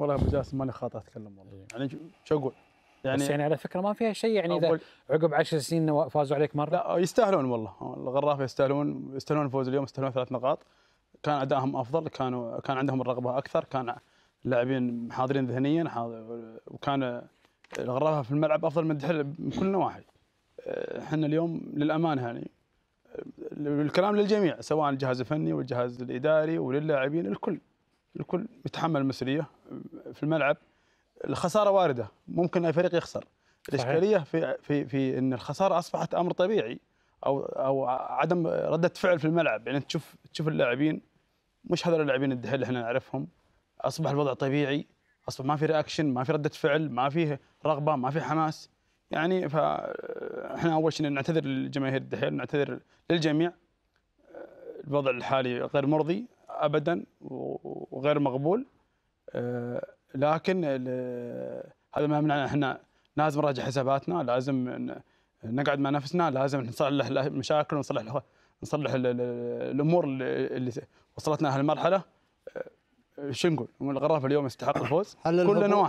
والله يا ابو جاسم ماني خاطر اتكلم والله إيه. يعني شو اقول؟ يعني بس يعني على فكره ما فيها شيء يعني اذا عقب 10 سنين فازوا عليك مره لا يستاهلون والله الغرافه يستاهلون يستاهلون الفوز اليوم يستاهلون ثلاث نقاط كان ادائهم افضل كانوا كان عندهم الرغبه اكثر كان اللاعبين حاضرين ذهنيا حاضر وكان الغرافه في الملعب افضل من الدحيل من كل النواحي إيه، احنا اليوم للامانه يعني إيه، الكلام للجميع سواء الجهاز الفني والجهاز الاداري وللاعبين الكل الكل يتحمل المسؤوليه في الملعب الخساره وارده ممكن اي فريق يخسر الاشكاليه في في في ان الخساره اصبحت امر طبيعي او او عدم رده فعل في الملعب يعني تشوف تشوف اللاعبين مش هذول اللاعبين الدحيل اللي احنا نعرفهم اصبح الوضع طبيعي اصبح ما في رياكشن ما في رده فعل ما في رغبه ما في حماس يعني فاحنا اول شيء نعتذر للجماهير الدحيل نعتذر للجميع الوضع الحالي غير مرضي ابدا وغير مقبول آه، لكن هذا ما يمنعنا احنا لازم نراجع حساباتنا لازم نقعد مع نفسنا لازم نصلح المشاكل ونصلح نصلح الامور اللي وصلتنا هالمرحله آه، شو نقول؟ الغرافه اليوم يستحق الفوز كلنا واحد